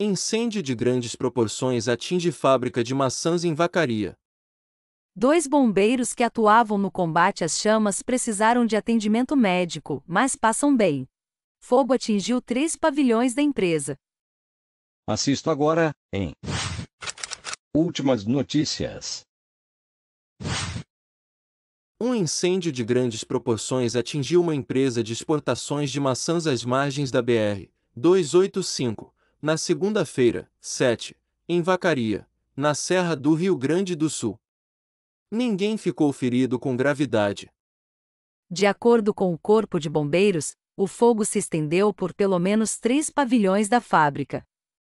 Incêndio de grandes proporções atinge fábrica de maçãs em Vacaria. Dois bombeiros que atuavam no combate às chamas precisaram de atendimento médico, mas passam bem. Fogo atingiu três pavilhões da empresa. Assisto agora em Últimas notícias. Um incêndio de grandes proporções atingiu uma empresa de exportações de maçãs às margens da BR 285, na segunda-feira, 7, em Vacaria, na Serra do Rio Grande do Sul. Ninguém ficou ferido com gravidade. De acordo com o Corpo de Bombeiros, o fogo se estendeu por pelo menos três pavilhões da fábrica.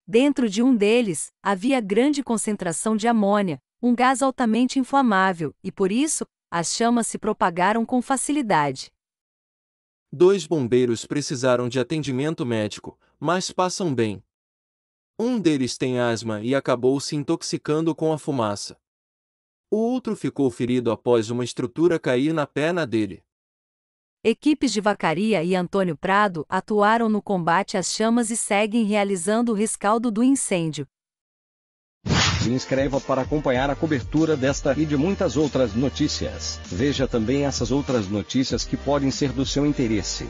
Dentro de um deles, havia grande concentração de amônia, um gás altamente inflamável, e por isso, as chamas se propagaram com facilidade. Dois bombeiros precisaram de atendimento médico, mas passam bem, um deles tem asma e acabou se intoxicando com a fumaça. O outro ficou ferido após uma estrutura cair na perna dele. Equipes de Vacaria e Antônio Prado atuaram no combate às chamas e seguem realizando o rescaldo do incêndio. Se inscreva para acompanhar a cobertura desta e de muitas outras notícias. Veja também essas outras notícias que podem ser do seu interesse.